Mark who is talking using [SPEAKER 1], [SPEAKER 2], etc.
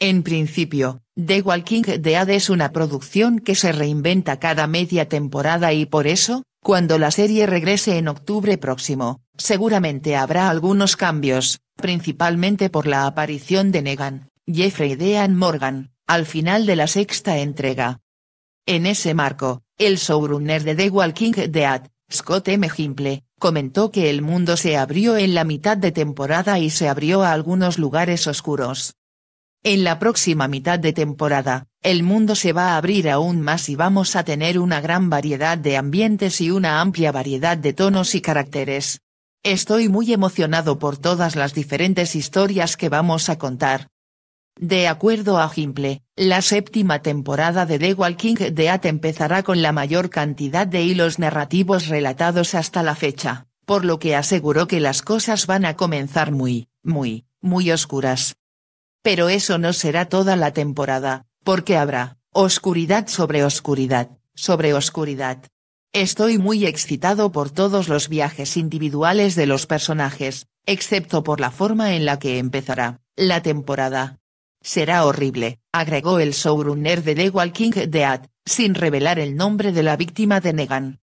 [SPEAKER 1] En principio, The Walking Dead es una producción que se reinventa cada media temporada y por eso, cuando la serie regrese en octubre próximo, seguramente habrá algunos cambios, principalmente por la aparición de Negan, Jeffrey Dean Morgan, al final de la sexta entrega. En ese marco, el showrunner de The Walking Dead, Scott M. Gimple, comentó que el mundo se abrió en la mitad de temporada y se abrió a algunos lugares oscuros. En la próxima mitad de temporada, el mundo se va a abrir aún más y vamos a tener una gran variedad de ambientes y una amplia variedad de tonos y caracteres. Estoy muy emocionado por todas las diferentes historias que vamos a contar. De acuerdo a Gimple, la séptima temporada de The Walking Dead empezará con la mayor cantidad de hilos narrativos relatados hasta la fecha, por lo que aseguró que las cosas van a comenzar muy, muy, muy oscuras. Pero eso no será toda la temporada, porque habrá, oscuridad sobre oscuridad, sobre oscuridad. Estoy muy excitado por todos los viajes individuales de los personajes, excepto por la forma en la que empezará, la temporada. Será horrible, agregó el showrunner de The Walking Dead, sin revelar el nombre de la víctima de Negan.